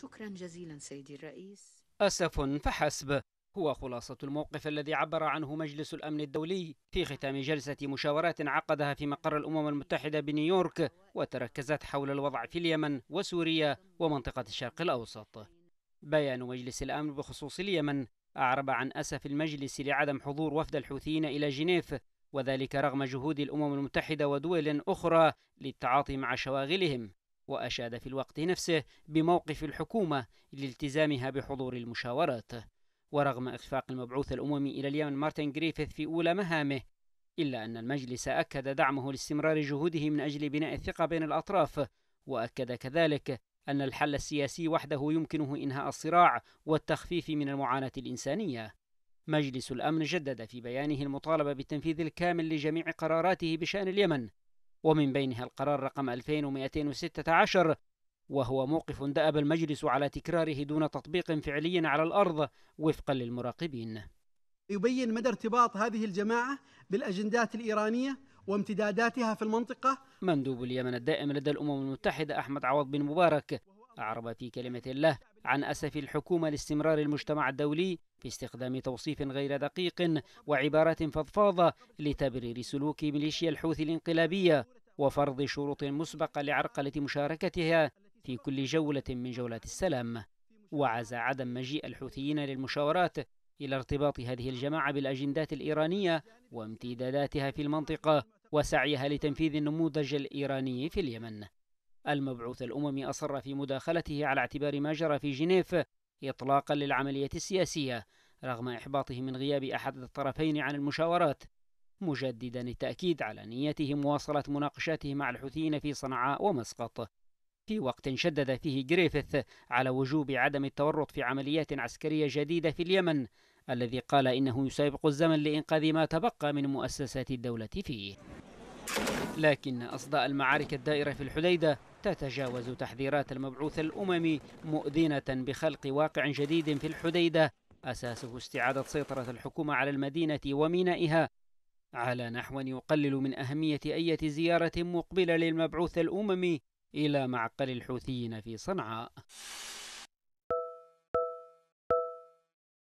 شكرا جزيلا سيدي الرئيس أسف فحسب هو خلاصة الموقف الذي عبر عنه مجلس الأمن الدولي في ختام جلسة مشاورات عقدها في مقر الأمم المتحدة بنيويورك وتركزت حول الوضع في اليمن وسوريا ومنطقة الشرق الأوسط بيان مجلس الأمن بخصوص اليمن أعرب عن أسف المجلس لعدم حضور وفد الحوثيين إلى جنيف وذلك رغم جهود الأمم المتحدة ودول أخرى للتعاطي مع شواغلهم وأشاد في الوقت نفسه بموقف الحكومة لالتزامها بحضور المشاورات ورغم إخفاق المبعوث الأممي إلى اليمن مارتن جريفيث في أولى مهامه إلا أن المجلس أكد دعمه لاستمرار جهوده من أجل بناء الثقة بين الأطراف وأكد كذلك أن الحل السياسي وحده يمكنه إنهاء الصراع والتخفيف من المعاناة الإنسانية. مجلس الأمن جدد في بيانه المطالبة بالتنفيذ الكامل لجميع قراراته بشأن اليمن، ومن بينها القرار رقم 2216 وهو موقف دأب المجلس على تكراره دون تطبيق فعلي على الأرض وفقا للمراقبين يبين مدى ارتباط هذه الجماعة بالأجندات الإيرانية وامتداداتها في المنطقة مندوب اليمن الدائم لدى الأمم المتحدة أحمد عوض بن مبارك أعرب في كلمة الله عن أسف الحكومة لاستمرار المجتمع الدولي في استخدام توصيف غير دقيق وعبارات فضفاضة لتبرير سلوك ميليشيا الحوثي الانقلابية وفرض شروط مسبقة لعرقلة مشاركتها في كل جولة من جولات السلام وعزى عدم مجيء الحوثيين للمشاورات إلى ارتباط هذه الجماعة بالأجندات الإيرانية وامتداداتها في المنطقة وسعيها لتنفيذ النموذج الإيراني في اليمن المبعوث الأممي أصر في مداخلته على اعتبار ما جرى في جنيف إطلاقا للعملية السياسية رغم إحباطه من غياب أحد الطرفين عن المشاورات مجددا التأكيد على نيته مواصلة مناقشاته مع الحوثيين في صنعاء ومسقط في وقت شدد فيه جريفيث على وجوب عدم التورط في عمليات عسكرية جديدة في اليمن الذي قال إنه يسابق الزمن لإنقاذ ما تبقى من مؤسسات الدولة فيه لكن أصداء المعارك الدائرة في الحديدة تتجاوز تحذيرات المبعوث الأممي مؤذنة بخلق واقع جديد في الحديدة أساسه استعادة سيطرة الحكومة على المدينة ومينائها على نحو يقلل من أهمية أي زيارة مقبلة للمبعوث الأممي إلى معقل الحوثيين في صنعاء